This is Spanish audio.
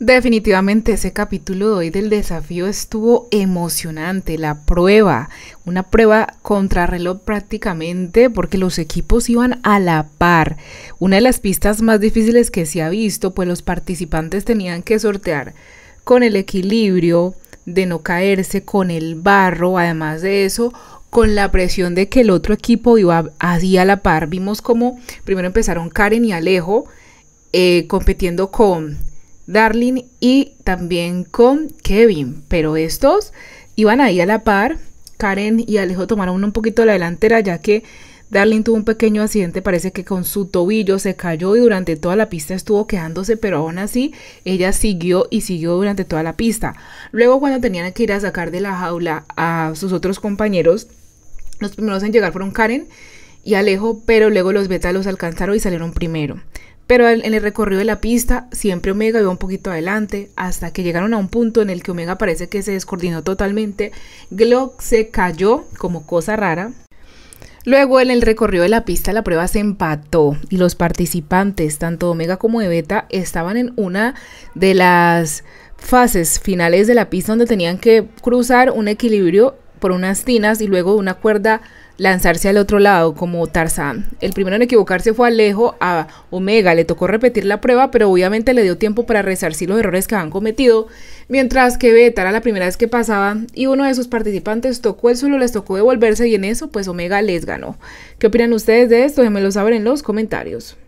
Definitivamente ese capítulo de hoy del desafío estuvo emocionante, la prueba, una prueba contrarreloj prácticamente porque los equipos iban a la par. Una de las pistas más difíciles que se ha visto, pues los participantes tenían que sortear con el equilibrio, de no caerse, con el barro, además de eso, con la presión de que el otro equipo iba así a la par. Vimos como primero empezaron Karen y Alejo eh, compitiendo con Darling y también con Kevin. Pero estos iban ahí a la par. Karen y Alejo tomaron un poquito la delantera ya que Darling tuvo un pequeño accidente, parece que con su tobillo se cayó y durante toda la pista estuvo quedándose, pero aún así ella siguió y siguió durante toda la pista. Luego cuando tenían que ir a sacar de la jaula a sus otros compañeros, los primeros en llegar fueron Karen y Alejo, pero luego los Beta los alcanzaron y salieron primero. Pero en el recorrido de la pista, siempre Omega iba un poquito adelante, hasta que llegaron a un punto en el que Omega parece que se descoordinó totalmente. Glock se cayó como cosa rara. Luego en el recorrido de la pista la prueba se empató y los participantes, tanto Omega como de Beta, estaban en una de las fases finales de la pista donde tenían que cruzar un equilibrio por unas tinas y luego de una cuerda lanzarse al otro lado como Tarzán. El primero en equivocarse fue Alejo a Omega, le tocó repetir la prueba, pero obviamente le dio tiempo para resarcir los errores que han cometido, mientras que Beta era la primera vez que pasaba y uno de sus participantes tocó el suelo, les tocó devolverse y en eso pues Omega les ganó. ¿Qué opinan ustedes de esto? Déjenmelo saber en los comentarios.